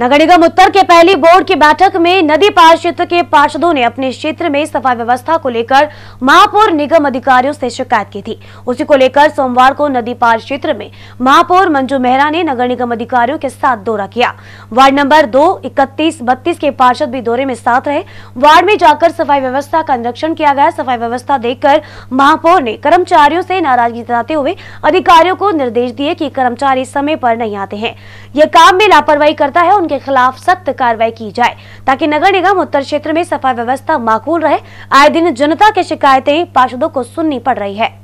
नगर निगम उत्तर के पहली बोर्ड की बैठक में नदी पार क्षेत्र के पार्षदों ने अपने क्षेत्र में सफाई व्यवस्था को लेकर महापौर निगम अधिकारियों से शिकायत की थी उसी को लेकर सोमवार को नदी पार क्षेत्र में महापौर मंजू मेहरा ने नगर निगम अधिकारियों के साथ दौरा किया वार्ड नंबर दो इकतीस बत्तीस के पार्षद भी दौरे में साथ रहे वार्ड में जाकर सफाई व्यवस्था का निरीक्षण किया गया सफाई व्यवस्था देखकर महापौर ने कर्मचारियों से नाराजगी जताते हुए अधिकारियों को निर्देश दिए की कर्मचारी समय पर नहीं आते हैं यह काम में लापरवाही करता है उनके खिलाफ सख्त कार्रवाई की जाए ताकि नगर निगम उत्तर क्षेत्र में सफाई व्यवस्था माकूल रहे आए दिन जनता की शिकायतें पार्षदों को सुननी पड़ रही है